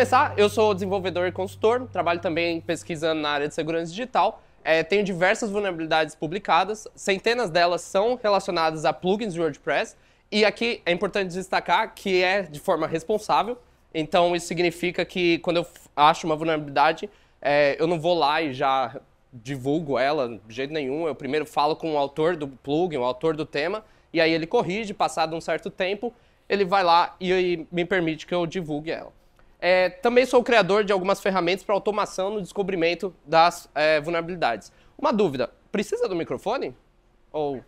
começar, eu sou desenvolvedor e consultor, trabalho também pesquisando na área de segurança digital. É, tenho diversas vulnerabilidades publicadas, centenas delas são relacionadas a plugins de WordPress. E aqui é importante destacar que é de forma responsável. Então isso significa que quando eu acho uma vulnerabilidade, é, eu não vou lá e já divulgo ela de jeito nenhum. Eu primeiro falo com o autor do plugin, o autor do tema, e aí ele corrige, passado um certo tempo, ele vai lá e me permite que eu divulgue ela. É, também sou criador de algumas ferramentas para automação no descobrimento das é, vulnerabilidades. Uma dúvida, precisa do microfone? Ou...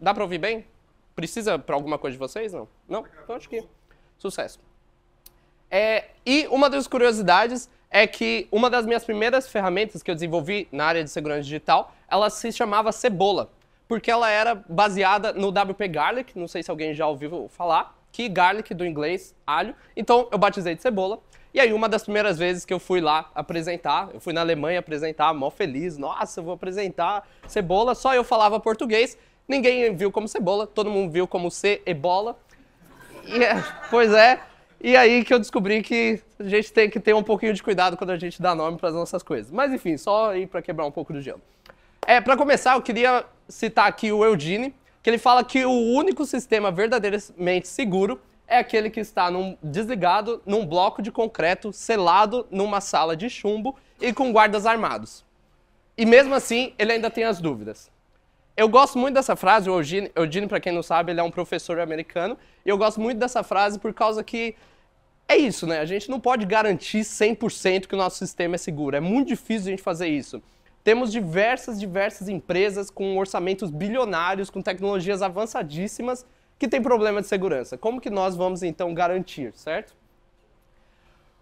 Dá para ouvir bem? Precisa para alguma coisa de vocês? Não? Não? Então acho que... Sucesso. É, e uma das curiosidades é que uma das minhas primeiras ferramentas que eu desenvolvi na área de segurança digital, ela se chamava Cebola, porque ela era baseada no WP Garlic, não sei se alguém já ouviu falar, que garlic do inglês, alho. Então eu batizei de cebola. E aí, uma das primeiras vezes que eu fui lá apresentar, eu fui na Alemanha apresentar, mó feliz, nossa, eu vou apresentar cebola. Só eu falava português, ninguém viu como cebola, todo mundo viu como cebola. E é, pois é, e aí que eu descobri que a gente tem que ter um pouquinho de cuidado quando a gente dá nome para as nossas coisas. Mas enfim, só aí para quebrar um pouco do gelo. É, para começar, eu queria citar aqui o Eudine, que ele fala que o único sistema verdadeiramente seguro é aquele que está num, desligado num bloco de concreto, selado numa sala de chumbo e com guardas armados. E mesmo assim, ele ainda tem as dúvidas. Eu gosto muito dessa frase, o Eugene, Eugene para quem não sabe, ele é um professor americano, e eu gosto muito dessa frase por causa que é isso, né? A gente não pode garantir 100% que o nosso sistema é seguro. É muito difícil a gente fazer isso. Temos diversas, diversas empresas com orçamentos bilionários, com tecnologias avançadíssimas, que têm problema de segurança. Como que nós vamos então garantir, certo?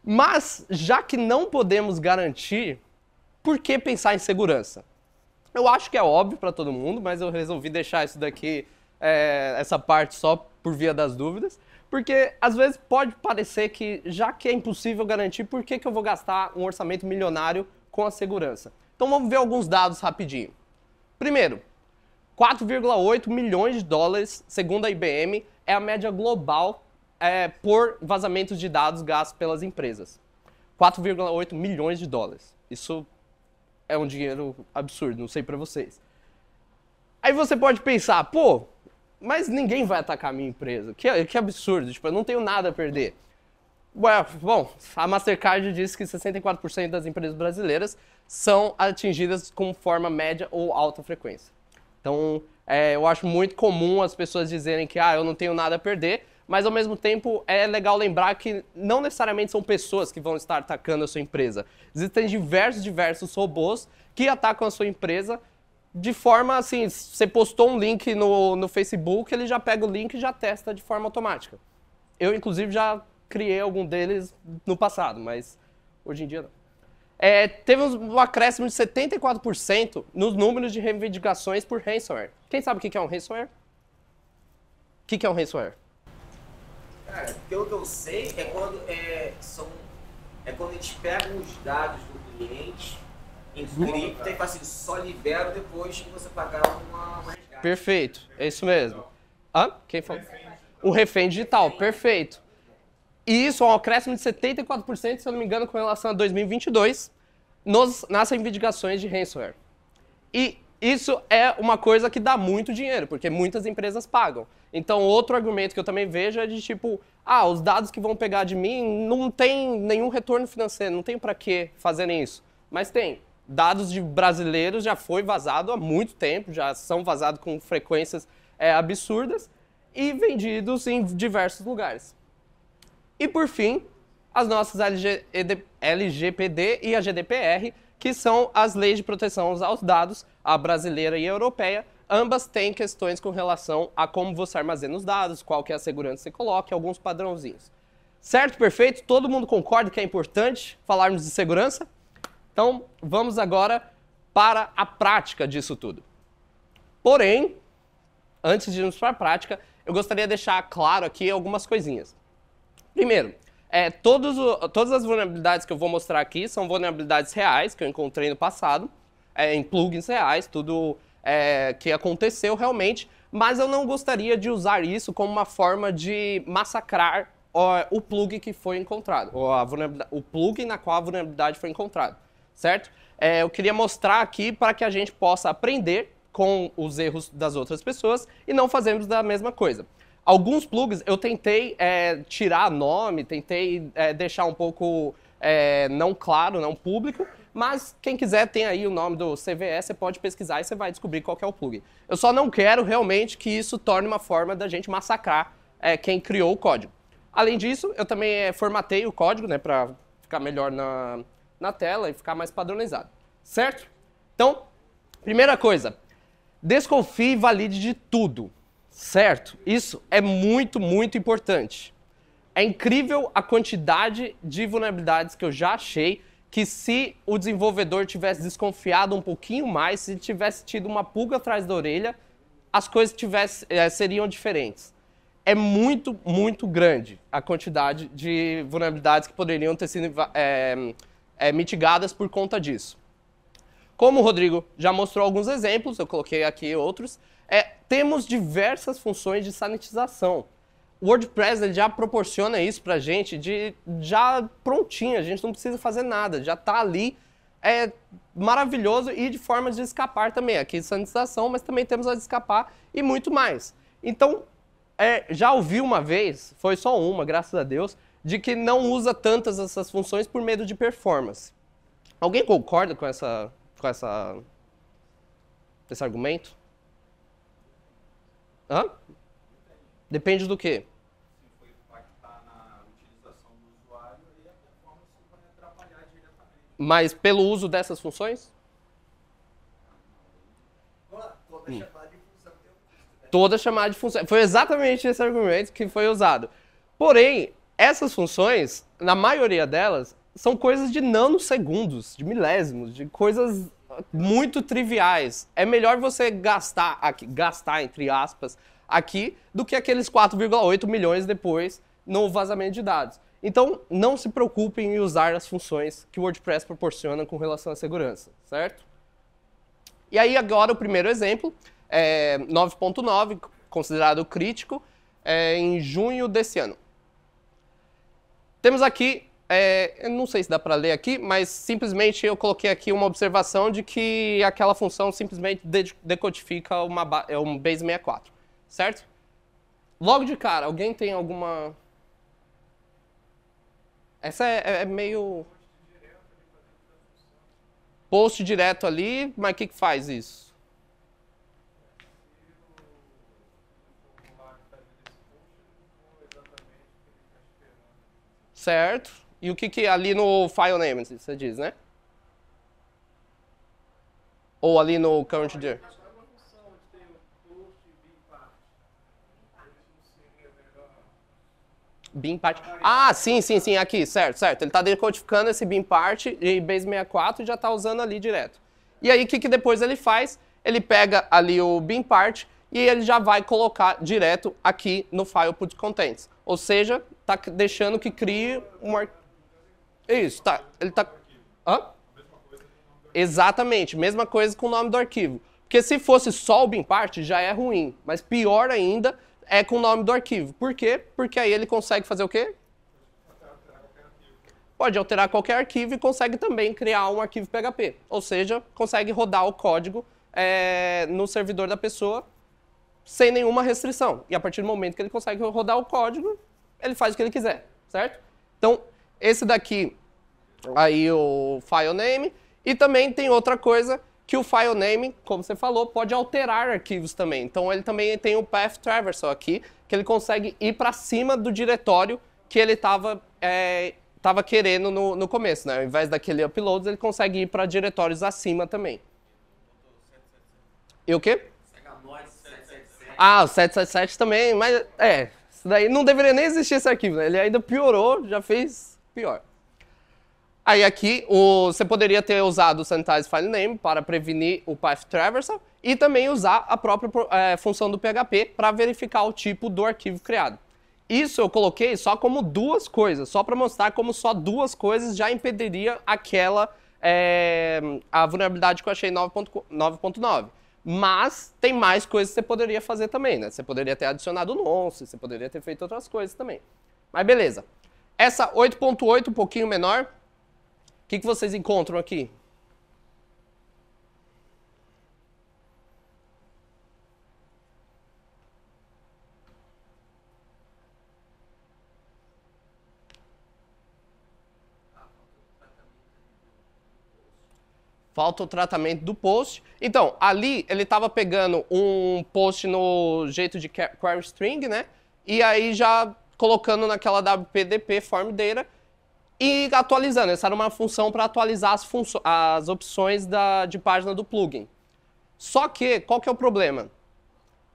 Mas, já que não podemos garantir, por que pensar em segurança? Eu acho que é óbvio para todo mundo, mas eu resolvi deixar isso daqui, é, essa parte só por via das dúvidas, porque às vezes pode parecer que, já que é impossível garantir, por que, que eu vou gastar um orçamento milionário com a segurança? Então vamos ver alguns dados rapidinho. Primeiro, 4,8 milhões de dólares, segundo a IBM, é a média global é, por vazamentos de dados gastos pelas empresas. 4,8 milhões de dólares. Isso é um dinheiro absurdo, não sei para vocês. Aí você pode pensar, pô, mas ninguém vai atacar minha empresa. Que, que absurdo, tipo, eu não tenho nada a perder. Ué, bom, a Mastercard disse que 64% das empresas brasileiras são atingidas com forma média ou alta frequência. Então, é, eu acho muito comum as pessoas dizerem que ah, eu não tenho nada a perder, mas ao mesmo tempo é legal lembrar que não necessariamente são pessoas que vão estar atacando a sua empresa. Existem diversos, diversos robôs que atacam a sua empresa de forma assim, você postou um link no, no Facebook, ele já pega o link e já testa de forma automática. Eu, inclusive, já criei algum deles no passado, mas hoje em dia não. É, teve um acréscimo de 74% nos números de reivindicações por ransomware. Quem sabe o que é um ransomware? O que é um ransomware? Cara, pelo que eu sei, é quando, é, são, é quando eles pegam os dados do cliente, encriptam e fazem assim, só liberam depois que você pagar uma, uma Perfeito, é isso mesmo. Hã? Quem falou? O refém digital, perfeito. E isso é um acréscimo de 74%, se eu não me engano, com relação a 2022, nos, nas reivindicações de ransomware. E isso é uma coisa que dá muito dinheiro, porque muitas empresas pagam. Então, outro argumento que eu também vejo é de tipo, ah, os dados que vão pegar de mim não tem nenhum retorno financeiro, não tem para que fazerem isso. Mas tem. Dados de brasileiros já foi vazado há muito tempo, já são vazados com frequências é, absurdas e vendidos em diversos lugares. E por fim, as nossas LGPD e a GDPR, que são as leis de proteção aos dados, a brasileira e a europeia, ambas têm questões com relação a como você armazena os dados, qual que é a segurança que você coloca, alguns padrãozinhos. Certo, perfeito? Todo mundo concorda que é importante falarmos de segurança? Então, vamos agora para a prática disso tudo. Porém, antes de irmos para a prática, eu gostaria de deixar claro aqui algumas coisinhas. Primeiro, é, todos, todas as vulnerabilidades que eu vou mostrar aqui são vulnerabilidades reais que eu encontrei no passado, é, em plugins reais, tudo é, que aconteceu realmente, mas eu não gostaria de usar isso como uma forma de massacrar ó, o plug que foi encontrado, ou a o plug na qual a vulnerabilidade foi encontrada, certo? É, eu queria mostrar aqui para que a gente possa aprender com os erros das outras pessoas e não fazermos da mesma coisa. Alguns plugs eu tentei é, tirar nome, tentei é, deixar um pouco é, não claro, não público, mas quem quiser tem aí o nome do CVS, você pode pesquisar e você vai descobrir qual é o plug. Eu só não quero realmente que isso torne uma forma da gente massacrar é, quem criou o código. Além disso, eu também é, formatei o código né, para ficar melhor na, na tela e ficar mais padronizado, certo? Então, primeira coisa, desconfie e valide de tudo. Certo? Isso é muito, muito importante. É incrível a quantidade de vulnerabilidades que eu já achei que se o desenvolvedor tivesse desconfiado um pouquinho mais, se tivesse tido uma pulga atrás da orelha, as coisas tivesse, é, seriam diferentes. É muito, muito grande a quantidade de vulnerabilidades que poderiam ter sido é, é, mitigadas por conta disso. Como o Rodrigo já mostrou alguns exemplos, eu coloquei aqui outros, é, temos diversas funções de sanitização. O WordPress já proporciona isso para a gente de já prontinho a gente não precisa fazer nada, já está ali é maravilhoso e de formas de escapar também. Aqui sanitização, mas também temos a de escapar e muito mais. Então, é, já ouvi uma vez, foi só uma, graças a Deus, de que não usa tantas essas funções por medo de performance. Alguém concorda com essa, com essa, esse argumento? Hã? Depende do quê? Mas pelo uso dessas funções? Hum. Toda chamada de função. Foi exatamente esse argumento que foi usado. Porém, essas funções, na maioria delas, são coisas de nanosegundos, de milésimos, de coisas muito triviais. É melhor você gastar aqui, gastar entre aspas, aqui do que aqueles 4,8 milhões depois no vazamento de dados. Então, não se preocupem em usar as funções que o WordPress proporciona com relação à segurança, certo? E aí agora o primeiro exemplo, é 9.9, considerado crítico, é em junho desse ano. Temos aqui é, não sei se dá para ler aqui, mas simplesmente eu coloquei aqui uma observação de que aquela função simplesmente decodifica uma, é um base 64, certo? Logo de cara, alguém tem alguma... Essa é, é, é meio... Post direto ali, mas o que, que faz isso? Certo. E o que, que é ali no file name, você diz, né? Ou ali no current dir. É bin part. Ah, sim, sim, sim, aqui, certo, certo. Ele está decodificando esse bin part e base 64 já está usando ali direto. E aí, o que, que depois ele faz? Ele pega ali o bin part e ele já vai colocar direto aqui no file put contents. Ou seja, está deixando que crie um arquivo isso, tá. Ele tá. Hã? Exatamente, mesma coisa com o nome do arquivo. Porque se fosse só o BIMPART, já é ruim. Mas pior ainda é com o nome do arquivo. Por quê? Porque aí ele consegue fazer o quê? Pode alterar qualquer arquivo e consegue também criar um arquivo PHP. Ou seja, consegue rodar o código é, no servidor da pessoa sem nenhuma restrição. E a partir do momento que ele consegue rodar o código, ele faz o que ele quiser, certo? Então, esse daqui, aí o file name. E também tem outra coisa que o file name, como você falou, pode alterar arquivos também. Então ele também tem o path traversal aqui, que ele consegue ir para cima do diretório que ele estava é, tava querendo no, no começo. Né? Ao invés daquele uploads, ele consegue ir para diretórios acima também. E o quê? Ah, o 777 também, mas é, isso daí não deveria nem existir esse arquivo, né? Ele ainda piorou, já fez pior. Aí aqui o, você poderia ter usado o sanitize file name para prevenir o path traversal e também usar a própria é, função do PHP para verificar o tipo do arquivo criado. Isso eu coloquei só como duas coisas, só para mostrar como só duas coisas já impediria aquela é, a vulnerabilidade que eu achei 9.9. Mas tem mais coisas que você poderia fazer também, né? Você poderia ter adicionado nonce, você poderia ter feito outras coisas também. Mas beleza, essa 8.8, um pouquinho menor, o que, que vocês encontram aqui? Falta o tratamento do post. Então, ali ele estava pegando um post no jeito de query string, né? E aí já colocando naquela WPDP Form Data e atualizando. Essa era uma função para atualizar as, as opções da, de página do plugin. Só que, qual que é o problema?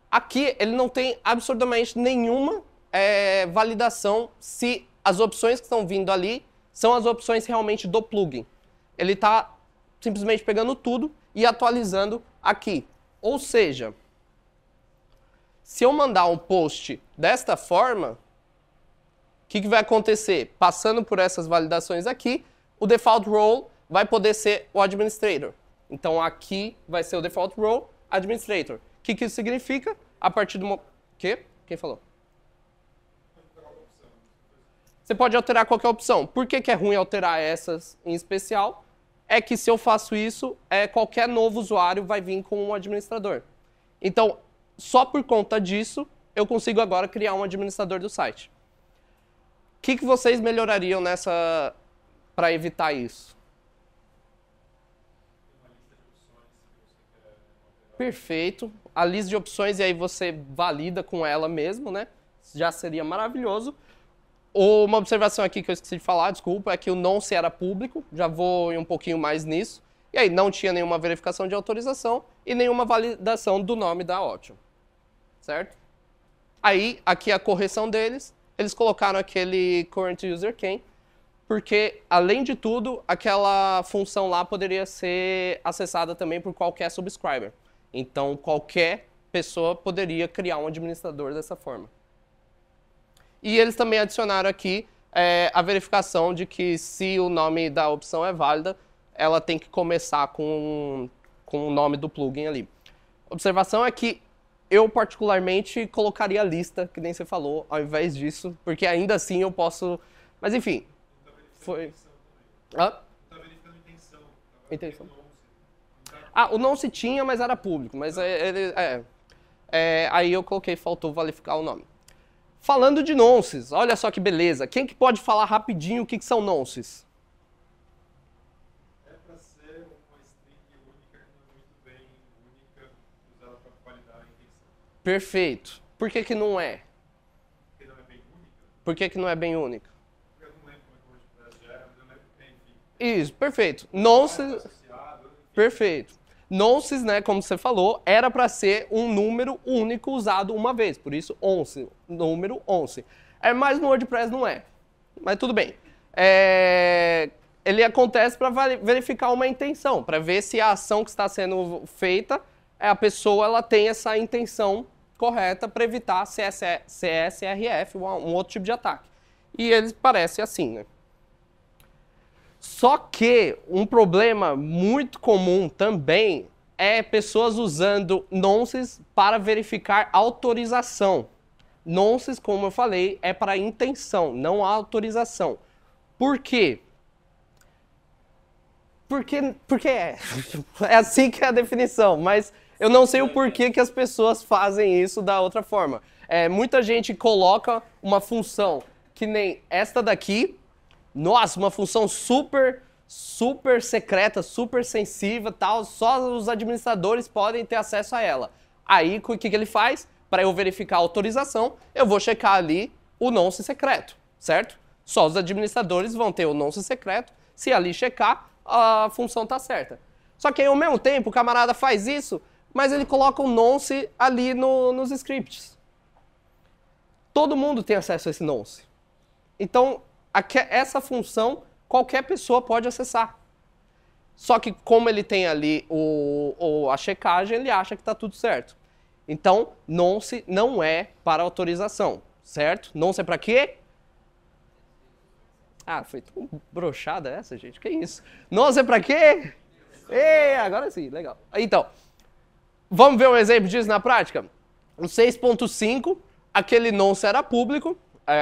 Aqui ele não tem absolutamente nenhuma é, validação se as opções que estão vindo ali são as opções realmente do plugin. Ele está simplesmente pegando tudo e atualizando aqui. Ou seja, se eu mandar um post desta forma, que, que vai acontecer? Passando por essas validações aqui, o default role vai poder ser o administrator. Então aqui vai ser o default role administrator. O que, que isso significa? A partir do momento... quê? Quem falou? Você pode alterar qualquer opção. Por que, que é ruim alterar essas em especial? É que se eu faço isso, é, qualquer novo usuário vai vir com um administrador. Então, só por conta disso, eu consigo agora criar um administrador do site que, que vocês melhorariam nessa para evitar isso? Perfeito. A lista de opções e aí você valida com ela mesmo, né? Já seria maravilhoso. Ou uma observação aqui que eu esqueci de falar, desculpa, é que o não se era público, já vou ir um pouquinho mais nisso. E aí não tinha nenhuma verificação de autorização e nenhuma validação do nome da Option. Certo? Aí, aqui a correção deles, eles colocaram aquele current user quem porque além de tudo, aquela função lá poderia ser acessada também por qualquer subscriber. Então qualquer pessoa poderia criar um administrador dessa forma. E eles também adicionaram aqui é, a verificação de que se o nome da opção é válida, ela tem que começar com, com o nome do plugin ali. Observação é que eu particularmente colocaria a lista, que nem você falou, ao invés disso, porque ainda assim eu posso. Mas enfim. Tá foi. Hã? Tá verificando intenção. Tá intenção. Ah, o não se tinha, mas era público. Mas é, ele. é, é, aí eu coloquei, faltou valificar o nome. Falando de nonces, olha só que beleza. Quem que pode falar rapidinho o que, que são nonces? Perfeito. Por que, que não é? Por que, que não é bem única? Isso, perfeito. Não se... Perfeito. Nonces, né, como você falou, era para ser um número único usado uma vez, por isso 11, número 11. É, mas no WordPress não é, mas tudo bem. É, ele acontece para verificar uma intenção, para ver se a ação que está sendo feita, é, a pessoa ela tem essa intenção correta para evitar CS, CSRF, um outro tipo de ataque. E ele parece assim, né? Só que um problema muito comum também é pessoas usando nonces para verificar autorização. Nonces, como eu falei, é para intenção, não autorização. Por quê? Porque, porque é. é assim que é a definição, mas eu não sei o porquê que as pessoas fazem isso da outra forma. É, muita gente coloca uma função que nem esta daqui. Nossa, uma função super, super secreta, super sensível, tal. Só os administradores podem ter acesso a ela. Aí, o que, que ele faz? Para eu verificar a autorização, eu vou checar ali o nonce secreto, certo? Só os administradores vão ter o nonce secreto. Se ali checar, a função tá certa. Só que aí, ao mesmo tempo, o camarada faz isso mas ele coloca o um nonce ali no, nos scripts. Todo mundo tem acesso a esse nonce. Então, essa função qualquer pessoa pode acessar. Só que como ele tem ali o, o a checagem, ele acha que está tudo certo. Então, nonce não é para autorização, certo? Nonce é para quê? Ah, foi tão brochada essa, gente. Que isso? Nonce é para quê? Ei, agora sim, legal. Então, Vamos ver um exemplo disso na prática? O 6.5, aquele nonce era público,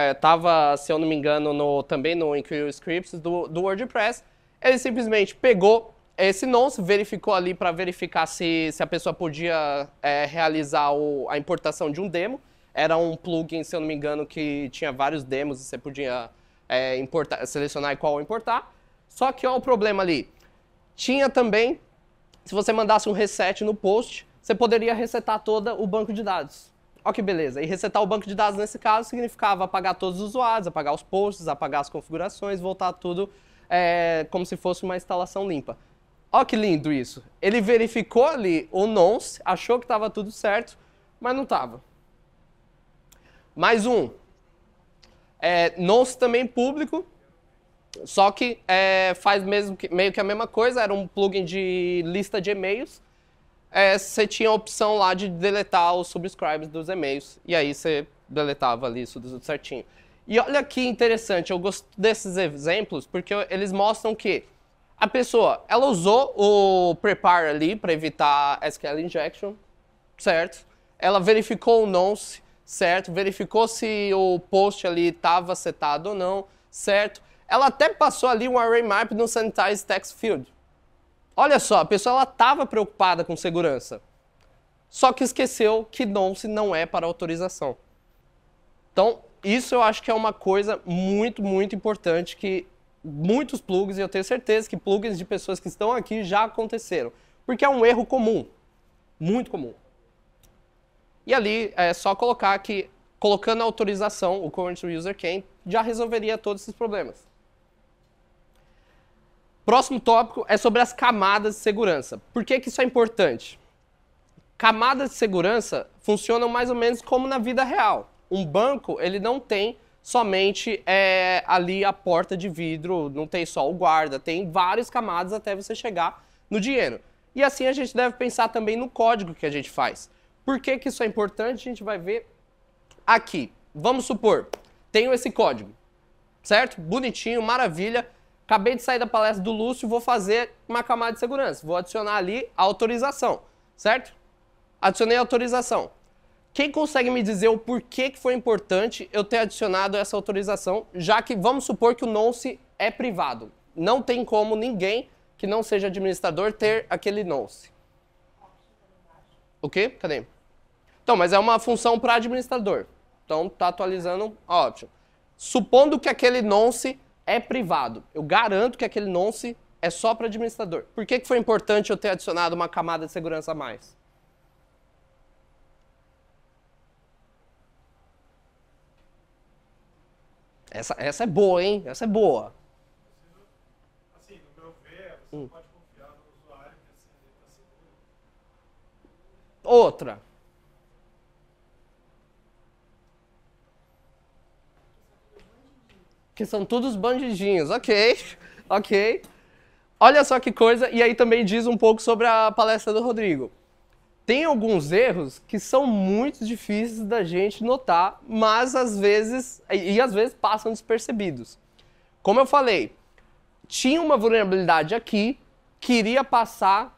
estava, é, se eu não me engano, no, também no Include Scripts do, do WordPress. Ele simplesmente pegou esse nonce, verificou ali para verificar se, se a pessoa podia é, realizar o, a importação de um demo. Era um plugin, se eu não me engano, que tinha vários demos e você podia é, importar, selecionar qual importar. Só que olha o problema ali. Tinha também, se você mandasse um reset no post, você poderia resetar todo o banco de dados. Olha que beleza. E resetar o banco de dados nesse caso significava apagar todos os usuários, apagar os posts, apagar as configurações, voltar tudo é, como se fosse uma instalação limpa. Olha que lindo isso. Ele verificou ali o nonce, achou que estava tudo certo, mas não estava. Mais um. É, nonce também público, só que é, faz mesmo que, meio que a mesma coisa, era um plugin de lista de e-mails, é, você tinha a opção lá de deletar os subscribes dos e-mails. E aí você deletava ali isso tudo certinho. E olha que interessante, eu gosto desses exemplos porque eles mostram que a pessoa, ela usou o prepare ali para evitar SQL injection, certo? Ela verificou o nonce, certo? Verificou se o post ali estava setado ou não, certo? Ela até passou ali um array map no sanitize text field, Olha só, a pessoa estava preocupada com segurança, só que esqueceu que se não é para autorização. Então, isso eu acho que é uma coisa muito, muito importante que muitos plugins, e eu tenho certeza que plugins de pessoas que estão aqui já aconteceram, porque é um erro comum, muito comum. E ali é só colocar que, colocando a autorização, o Current User Can, já resolveria todos esses problemas. Próximo tópico é sobre as camadas de segurança. Por que, que isso é importante? Camadas de segurança funcionam mais ou menos como na vida real. Um banco, ele não tem somente é, ali a porta de vidro, não tem só o guarda, tem várias camadas até você chegar no dinheiro. E assim a gente deve pensar também no código que a gente faz. Por que, que isso é importante? A gente vai ver aqui. Vamos supor, tenho esse código, certo? Bonitinho, maravilha. Acabei de sair da palestra do Lúcio, vou fazer uma camada de segurança. Vou adicionar ali a autorização, certo? Adicionei a autorização. Quem consegue me dizer o porquê que foi importante eu ter adicionado essa autorização, já que vamos supor que o nonce é privado. Não tem como ninguém que não seja administrador ter aquele nonce. O quê? Cadê? Então, mas é uma função para administrador. Então, tá atualizando, ótimo. Supondo que aquele nonce é privado. Eu garanto que aquele nonce é só para administrador. Por que, que foi importante eu ter adicionado uma camada de segurança a mais? Essa, essa é boa, hein? Essa é boa. Assim, no meu ver, você hum. pode confiar no usuário que assim, seguro. Outra. que são todos bandidinhos. Ok, ok. Olha só que coisa, e aí também diz um pouco sobre a palestra do Rodrigo. Tem alguns erros que são muito difíceis da gente notar, mas às vezes, e às vezes passam despercebidos. Como eu falei, tinha uma vulnerabilidade aqui, queria passar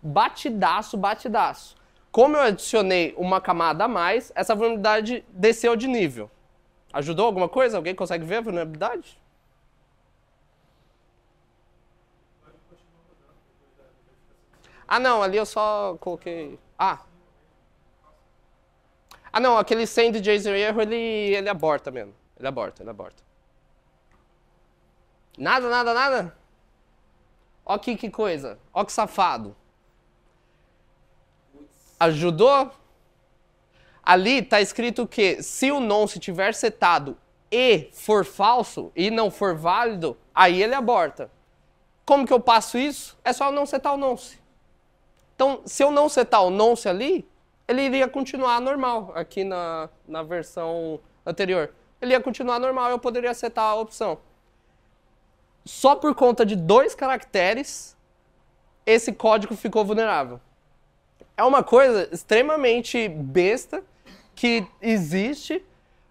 batidaço, batidaço. Como eu adicionei uma camada a mais, essa vulnerabilidade desceu de nível. Ajudou alguma coisa? Alguém consegue ver a vulnerabilidade? Ah, não, ali eu só coloquei. Ah! Ah, não, aquele send JSON erro ele, ele aborta mesmo. Ele aborta, ele aborta. Nada, nada, nada? Ó, que, que coisa. Ó, que safado. Ajudou? ali está escrito que se o nonce tiver setado e for falso e não for válido, aí ele aborta. Como que eu passo isso? É só eu não setar o nonce. Então, se eu não setar o nonce ali, ele iria continuar normal aqui na, na versão anterior. Ele ia continuar normal, eu poderia setar a opção. Só por conta de dois caracteres, esse código ficou vulnerável. É uma coisa extremamente besta, que existe,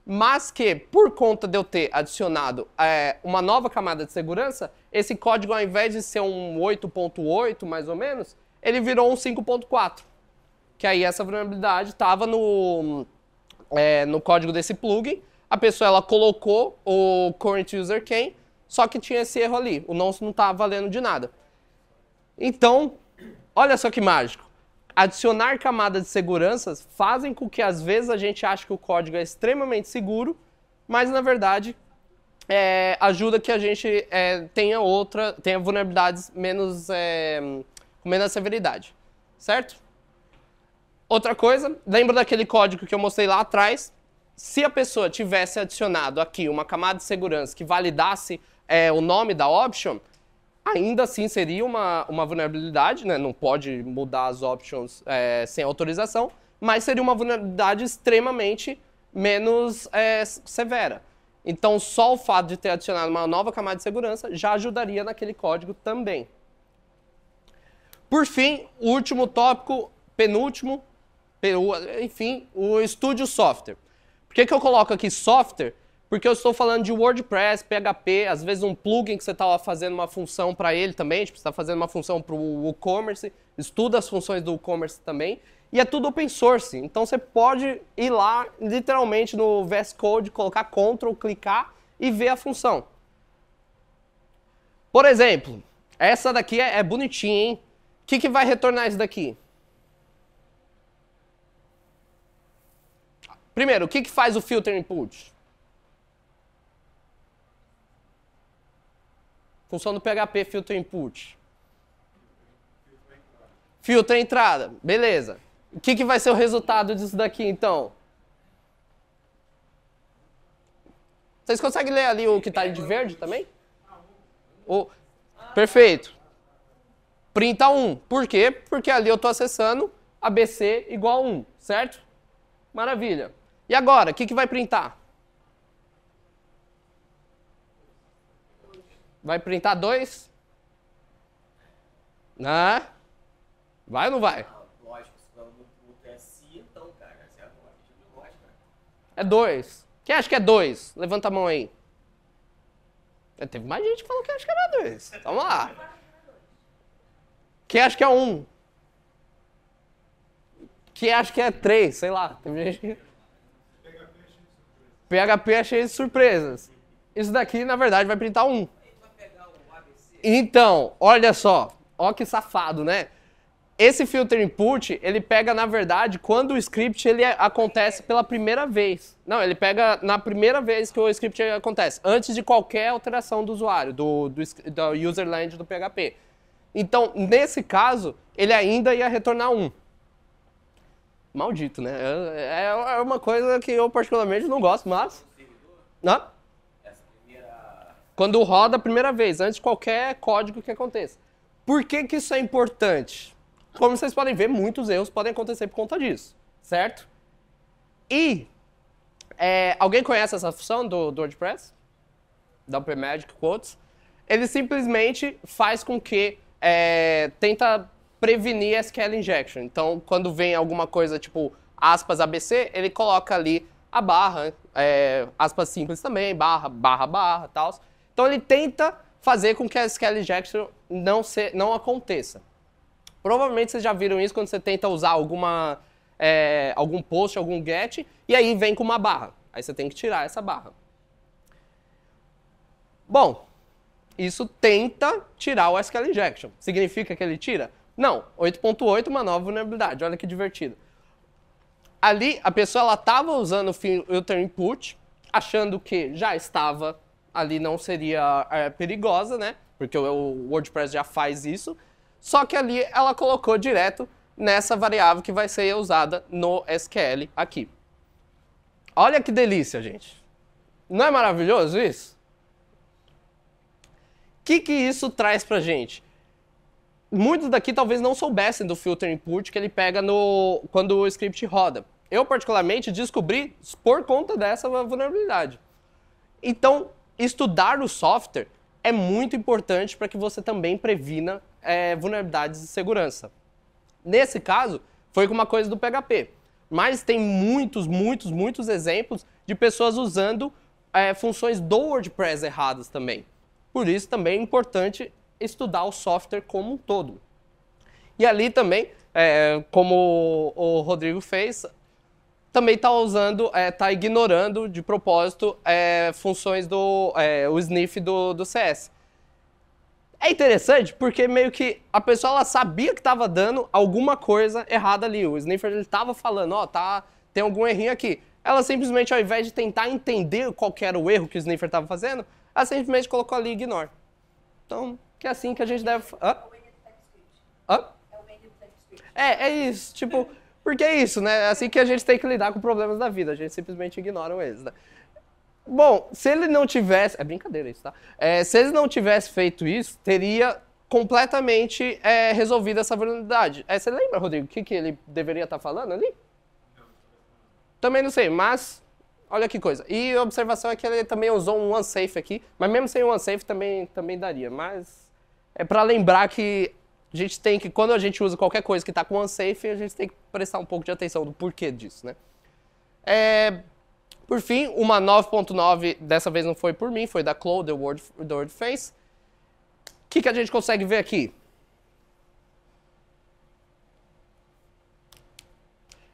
mas que, por conta de eu ter adicionado é, uma nova camada de segurança, esse código, ao invés de ser um 8.8, mais ou menos, ele virou um 5.4. Que aí essa vulnerabilidade estava no, é, no código desse plugin, a pessoa ela colocou o current user can, só que tinha esse erro ali, o nonce não estava valendo de nada. Então, olha só que mágico adicionar camadas de segurança fazem com que às vezes a gente ache que o código é extremamente seguro, mas na verdade é, ajuda que a gente é, tenha outra, tenha vulnerabilidades menos é, com menos severidade, certo? Outra coisa, lembra daquele código que eu mostrei lá atrás? Se a pessoa tivesse adicionado aqui uma camada de segurança que validasse é, o nome da option, ainda assim seria uma, uma vulnerabilidade, né? Não pode mudar as options é, sem autorização, mas seria uma vulnerabilidade extremamente menos é, severa. Então, só o fato de ter adicionado uma nova camada de segurança já ajudaria naquele código também. Por fim, o último tópico, penúltimo, enfim, o estúdio software. Por que, que eu coloco aqui software? porque eu estou falando de WordPress, PHP, às vezes um plugin que você está fazendo uma função para ele também, tipo, você está fazendo uma função para o WooCommerce, estuda as funções do WooCommerce também, e é tudo open source, então você pode ir lá literalmente no VS Code, colocar Ctrl, clicar e ver a função. Por exemplo, essa daqui é, é bonitinha, hein? O que, que vai retornar isso daqui? Primeiro, o que, que faz o filter input? Função do PHP, filtro input. filtro entrada, beleza. O que, que vai ser o resultado disso daqui, então? Vocês conseguem ler ali o que está de verde também? O... Perfeito. Printa 1. Por quê? Porque ali eu estou acessando ABC igual a 1, certo? Maravilha. E agora, o que, que vai printar? Vai printar dois? né? vai ou não vai? Ah, lógico, se não TSI, então, cara, é a né? É dois. Quem acha que é dois? Levanta a mão aí. É, teve mais gente que falou que acha que era dois. Vamos lá. Quem acha que é um? Quem acha que é três? Sei lá. Teve gente que. PHP é cheio de surpresas. Isso daqui, na verdade, vai printar um. Então, olha só, ó que safado, né? Esse filter input, ele pega, na verdade, quando o script ele é, acontece pela primeira vez. Não, ele pega na primeira vez que o script acontece, antes de qualquer alteração do usuário, do, do, do userland do PHP. Então, nesse caso, ele ainda ia retornar 1. Maldito, né? É, é, é uma coisa que eu particularmente não gosto, mas... Não? Né? Quando roda a primeira vez, antes de qualquer código que aconteça. Por que, que isso é importante? Como vocês podem ver, muitos erros podem acontecer por conta disso, certo? E é, alguém conhece essa função do, do WordPress? Da OpenMagic Quotes? Ele simplesmente faz com que é, tenta prevenir SQL injection. Então, quando vem alguma coisa tipo aspas ABC, ele coloca ali a barra, é, aspas simples também, barra, barra, barra, tal então ele tenta fazer com que a Skelly Jackson não, se, não aconteça. Provavelmente vocês já viram isso quando você tenta usar alguma, é, algum post, algum get, e aí vem com uma barra. Aí você tem que tirar essa barra. Bom, isso tenta tirar o SQL injection. Significa que ele tira? Não. 8.8, uma nova vulnerabilidade. Olha que divertido. Ali, a pessoa estava usando o filter input, achando que já estava ali não seria é, perigosa, né? Porque o WordPress já faz isso. Só que ali ela colocou direto nessa variável que vai ser usada no SQL aqui. Olha que delícia, gente. Não é maravilhoso isso? O que, que isso traz pra gente? Muitos daqui talvez não soubessem do filter input que ele pega no quando o script roda. Eu, particularmente, descobri por conta dessa vulnerabilidade. Então, Estudar o software é muito importante para que você também previna é, vulnerabilidades de segurança. Nesse caso, foi com uma coisa do PHP. Mas tem muitos, muitos, muitos exemplos de pessoas usando é, funções do WordPress erradas também. Por isso também é importante estudar o software como um todo. E ali também, é, como o Rodrigo fez, também está usando, está é, tá ignorando de propósito é, funções do é, o sniff do, do CS. É interessante porque meio que a pessoa ela sabia que estava dando alguma coisa errada ali. O sniffer ele estava falando, ó, oh, tá, tem algum errinho aqui. Ela simplesmente, ao invés de tentar entender qual era o erro que o sniffer estava fazendo, ela simplesmente colocou ali ignore. Então, que é assim que a gente deve. Hã? É hã? É, é, é isso. Tipo, porque é isso, né? É assim que a gente tem que lidar com problemas da vida, a gente simplesmente ignora eles, né? Bom, se ele não tivesse. É brincadeira isso, tá? É, se ele não tivesse feito isso, teria completamente é, resolvido essa vulnerabilidade. É, você lembra, Rodrigo, o que, que ele deveria estar tá falando ali? Também não sei, mas olha que coisa. E a observação é que ele também usou um unsafe aqui, mas mesmo sem um unsafe também, também daria. Mas é para lembrar que a gente tem que, quando a gente usa qualquer coisa que está com unsafe, a gente tem que prestar um pouco de atenção do porquê disso, né? É, por fim, uma 9.9, dessa vez não foi por mim, foi da Chloe, The Word, The Word Face. O que, que a gente consegue ver aqui?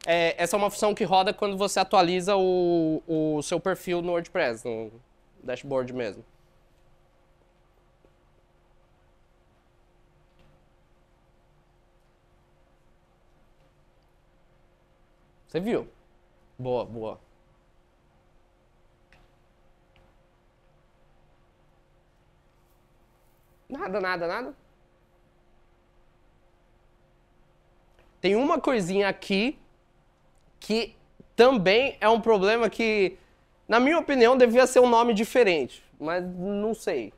É, essa é uma função que roda quando você atualiza o, o seu perfil no WordPress, no dashboard mesmo. Você viu? Boa, boa. Nada, nada, nada. Tem uma coisinha aqui que também é um problema que, na minha opinião, devia ser um nome diferente, mas não sei.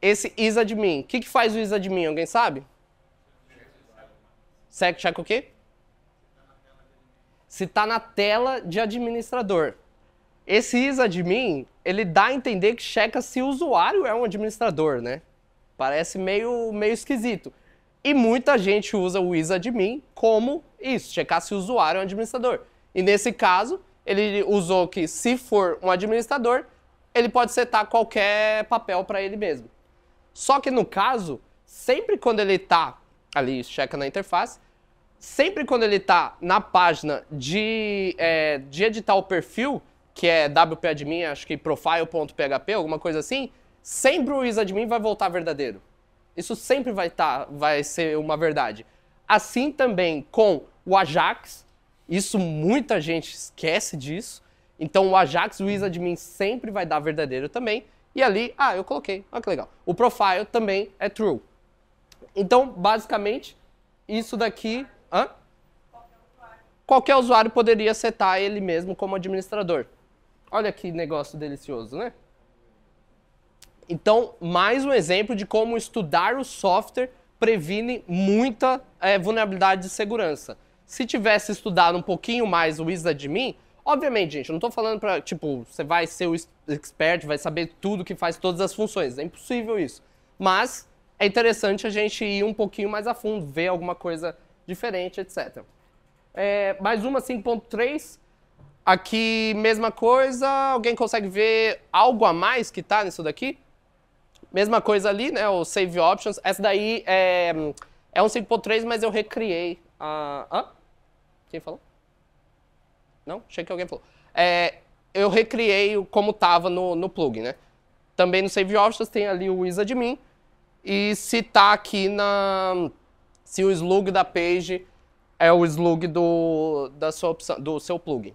Esse isadmin, o que, que faz o isadmin? Alguém sabe? Sec check o quê? se está na tela de administrador. Esse isadmin, ele dá a entender que checa se o usuário é um administrador, né? Parece meio, meio esquisito. E muita gente usa o isadmin como isso, checar se o usuário é um administrador. E nesse caso, ele usou que se for um administrador, ele pode setar qualquer papel para ele mesmo. Só que no caso, sempre quando ele está ali, checa na interface, sempre quando ele tá na página de, é, de editar o perfil, que é wp-admin, acho que profile.php, alguma coisa assim, sempre o isadmin vai voltar verdadeiro. Isso sempre vai, tá, vai ser uma verdade. Assim também com o Ajax, isso muita gente esquece disso. Então o Ajax, o isadmin sempre vai dar verdadeiro também. E ali, ah, eu coloquei, olha que legal. O profile também é true. Então, basicamente, isso daqui Hã? Qualquer usuário. poderia setar ele mesmo como administrador. Olha que negócio delicioso, né? Então, mais um exemplo de como estudar o software previne muita é, vulnerabilidade de segurança. Se tivesse estudado um pouquinho mais o WizAdmin, obviamente, gente, eu não estou falando para, tipo, você vai ser o expert, vai saber tudo que faz todas as funções, é impossível isso. Mas é interessante a gente ir um pouquinho mais a fundo, ver alguma coisa diferente, etc. É, mais uma 5.3. Assim, aqui, mesma coisa. Alguém consegue ver algo a mais que está nisso daqui? Mesma coisa ali, né? O Save Options. Essa daí é, é um 5.3, mas eu recriei. A... Hã? Quem falou? Não? Achei que alguém falou. É, eu recriei como estava no, no plugin, né? Também no Save Options tem ali o WizAdmin. E se tá aqui na se o slug da page é o slug do, da sua opção, do seu plugin.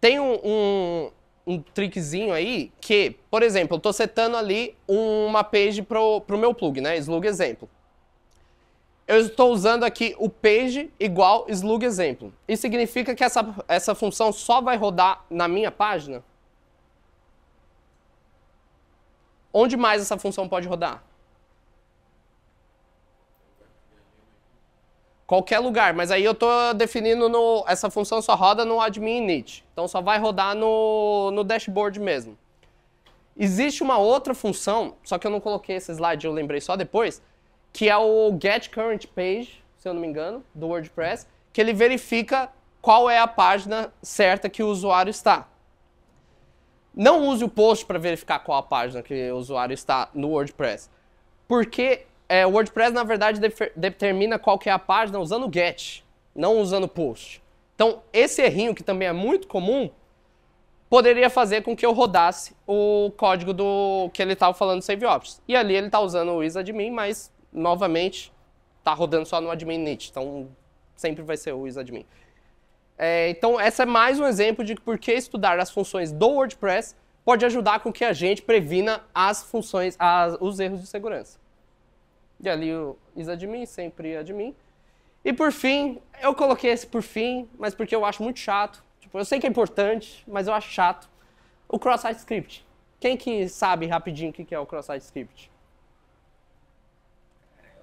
Tem um, um, um trickzinho aí que, por exemplo, eu estou setando ali uma page para o meu plugin, né? slug exemplo. Eu estou usando aqui o page igual slug exemplo. Isso significa que essa, essa função só vai rodar na minha página? Onde mais essa função pode rodar? qualquer lugar, mas aí eu estou definindo no, essa função só roda no admin init, então só vai rodar no, no dashboard mesmo. Existe uma outra função, só que eu não coloquei esse slide, eu lembrei só depois, que é o get_current_page, se eu não me engano, do WordPress, que ele verifica qual é a página certa que o usuário está. Não use o post para verificar qual a página que o usuário está no WordPress, porque é, o WordPress, na verdade, determina qual que é a página usando o get, não usando o post. Então, esse errinho, que também é muito comum, poderia fazer com que eu rodasse o código do que ele estava falando save options. E ali ele está usando o is_admin, mas, novamente, está rodando só no admin init. Então, sempre vai ser o is_admin. É, então, essa é mais um exemplo de por que estudar as funções do WordPress pode ajudar com que a gente previna as funções, as, os erros de segurança. E ali o isadmin, sempre admin. E por fim, eu coloquei esse por fim, mas porque eu acho muito chato. Tipo, eu sei que é importante, mas eu acho chato. O cross-site script. Quem que sabe rapidinho o que é o cross-site script?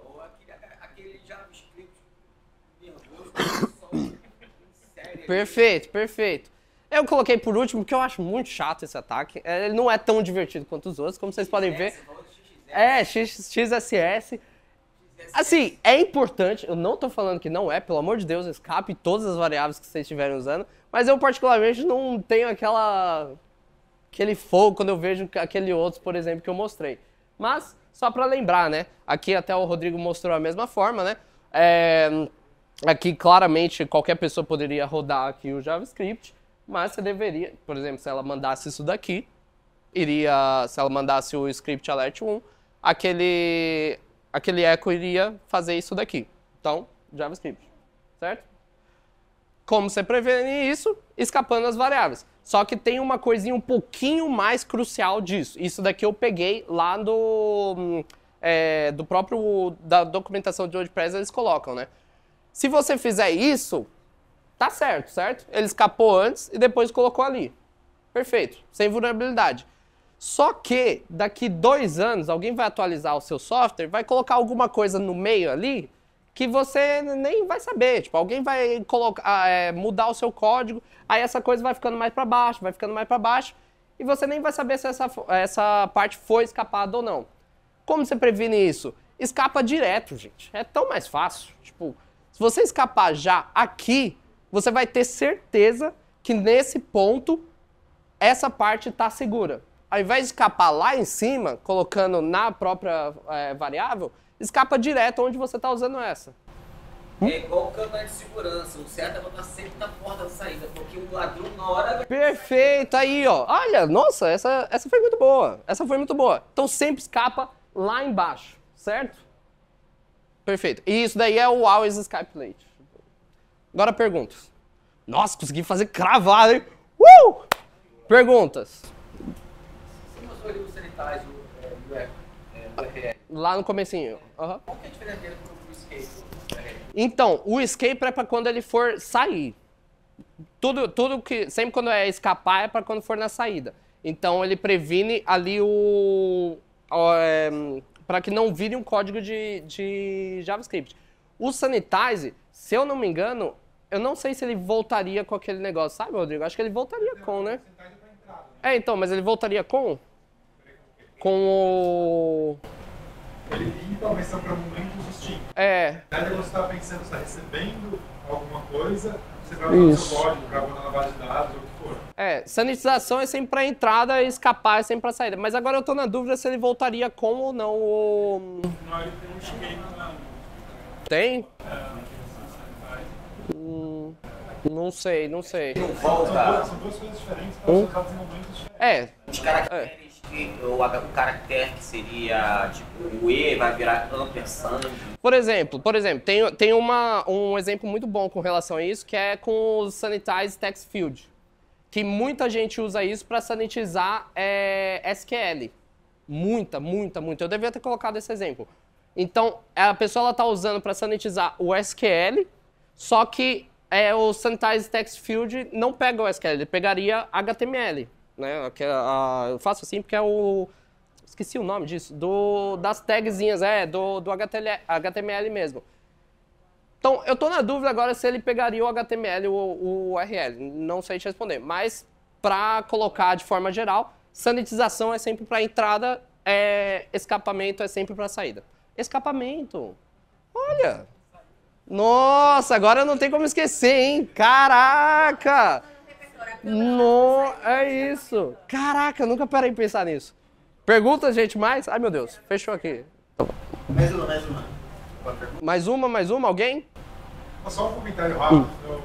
Ou aquele, aquele JavaScript nervoso, Perfeito, perfeito. Eu coloquei por último, porque eu acho muito chato esse ataque. É, ele não é tão divertido quanto os outros, como vocês podem ver. É, XSS. Assim, é importante, eu não estou falando que não é, pelo amor de Deus, escape todas as variáveis que vocês estiverem usando, mas eu particularmente não tenho aquela aquele fogo quando eu vejo aquele outro, por exemplo, que eu mostrei. Mas só para lembrar, né? Aqui até o Rodrigo mostrou a mesma forma, né? É, aqui claramente qualquer pessoa poderia rodar aqui o JavaScript, mas você deveria, por exemplo, se ela mandasse isso daqui, iria, se ela mandasse o script alert 1, aquele aquele echo iria fazer isso daqui. Então, JavaScript, certo? Como você previne isso? Escapando as variáveis. Só que tem uma coisinha um pouquinho mais crucial disso. Isso daqui eu peguei lá do, hum, é, do próprio da documentação de WordPress eles colocam, né? Se você fizer isso, tá certo, certo? Ele escapou antes e depois colocou ali. Perfeito, sem vulnerabilidade. Só que daqui dois anos alguém vai atualizar o seu software, vai colocar alguma coisa no meio ali que você nem vai saber. Tipo, alguém vai colocar, ah, é, mudar o seu código, aí essa coisa vai ficando mais para baixo, vai ficando mais para baixo, e você nem vai saber se essa, essa parte foi escapada ou não. Como você previne isso? Escapa direto, gente. É tão mais fácil. Tipo, se você escapar já aqui, você vai ter certeza que nesse ponto essa parte está segura ao invés de escapar lá em cima, colocando na própria é, variável, escapa direto onde você está usando essa. É igual o câmera de segurança, o certo é botar sempre na porta da saída, porque o ladrão na hora... Perfeito, aí ó, olha, nossa, essa, essa foi muito boa, essa foi muito boa. Então sempre escapa lá embaixo, certo? Perfeito, e isso daí é o Always Escape Late. Agora perguntas. Nossa, consegui fazer cravado, hein? Uh! Perguntas foi o sanitário é, é, é, do é, Lá no comecinho. Uhum. Qual que é a diferença dele o escape? Então, o escape é para quando ele for sair. Tudo, tudo que. Sempre quando é escapar é para quando for na saída. Então ele previne ali o. o é, para que não vire um código de, de JavaScript. O Sanitize, se eu não me engano, eu não sei se ele voltaria com aquele negócio, sabe, Rodrigo? Acho que ele voltaria com, né? né? É, então, mas ele voltaria com? com o. Ele talvez são para momentos distintos. É. Na verdade, você está pensando, você está recebendo alguma coisa, você vai usar o seu código, para botar na base de dados, ou o que for. É, sanitização é sempre para entrada e escapar é sempre para saída. Mas agora eu estou na dúvida se ele voltaria com ou não o. Não, ele tem um na. Tem? É. Hum, não sei, não sei. Não volta. São duas coisas diferentes hum? são hum? usar momentos diferentes. É. Os caras é que o caractere que seria tipo o E vai virar ampersand. Por exemplo, por exemplo, tem, tem uma, um exemplo muito bom com relação a isso que é com o sanitize text field, que muita gente usa isso para sanitizar é, SQL. Muita, muita, muita. Eu devia ter colocado esse exemplo. Então, a pessoa está usando para sanitizar o SQL, só que é, o sanitize text field não pega o SQL, ele pegaria HTML né? Que, é a, eu faço assim porque é o esqueci o nome disso, do das tagzinhas, é, do, do HTML, HTML mesmo. Então, eu estou na dúvida agora se ele pegaria o HTML ou o URL, não sei te responder, mas para colocar de forma geral, sanitização é sempre para entrada, é, escapamento é sempre para saída. Escapamento. Olha. Nossa, agora não tem como esquecer, hein? Caraca! No, é isso. Caraca, eu nunca parei de pensar nisso. Pergunta, gente, mais? Ai, meu Deus, fechou aqui. Mais uma, mais uma. Mais uma, mais uma, alguém? Só um comentário hum. rápido. Hum.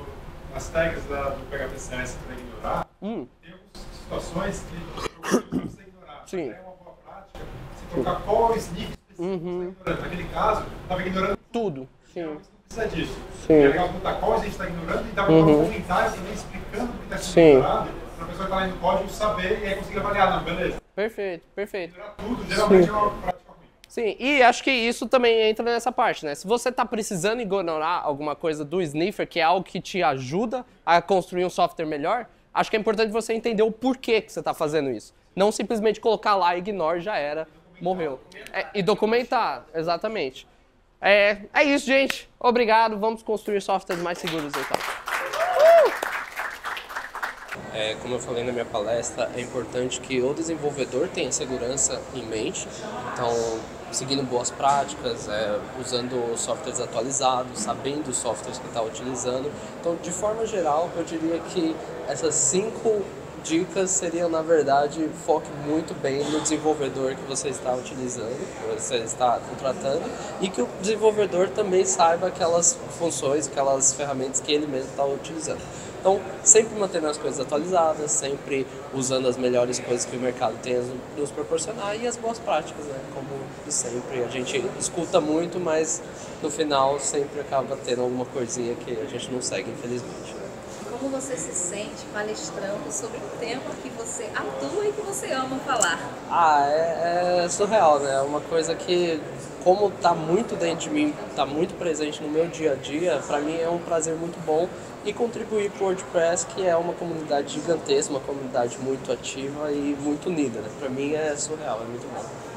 As tags da, do PHP CS para ignorar, hum. tem algumas situações que você não precisa ignorar. Sim. É uma boa prática. Se trocar qual é sniff específico tá uhum. você está ignorando. Naquele caso, estava ignorando tudo. tudo. Sim precisa disso. Sim. É legal contar qual a gente está ignorando e dar uhum. um comentário também explicando o que está sendo ignorado, para a pessoa que está lá no código saber e aí conseguir avaliar, não, beleza. Perfeito, perfeito. tudo, geralmente Sim. é uma Sim, e acho que isso também entra nessa parte, né? Se você está precisando ignorar alguma coisa do sniffer, que é algo que te ajuda a construir um software melhor, acho que é importante você entender o porquê que você está fazendo isso. Não simplesmente colocar lá, ignore, já era, morreu. É, e documentar, exatamente. É, é isso, gente. Obrigado. Vamos construir softwares mais seguros então. É, como eu falei na minha palestra, é importante que o desenvolvedor tenha segurança em mente. Então, seguindo boas práticas, é, usando softwares atualizados, sabendo os softwares que está utilizando. Então, de forma geral, eu diria que essas cinco dicas seriam, na verdade, foque muito bem no desenvolvedor que você está utilizando, que você está contratando, e que o desenvolvedor também saiba aquelas funções, aquelas ferramentas que ele mesmo está utilizando. Então, sempre mantendo as coisas atualizadas, sempre usando as melhores coisas que o mercado tem a nos proporcionar e as boas práticas, né? Como sempre, a gente escuta muito, mas no final sempre acaba tendo alguma coisinha que a gente não segue, infelizmente como você se sente palestrando sobre um tema que você atua e que você ama falar? Ah, é, é surreal, né? É uma coisa que, como está muito dentro de mim, está muito presente no meu dia a dia, para mim é um prazer muito bom e contribuir para o WordPress, que é uma comunidade gigantesca, uma comunidade muito ativa e muito unida. Né? Para mim é surreal, é muito bom.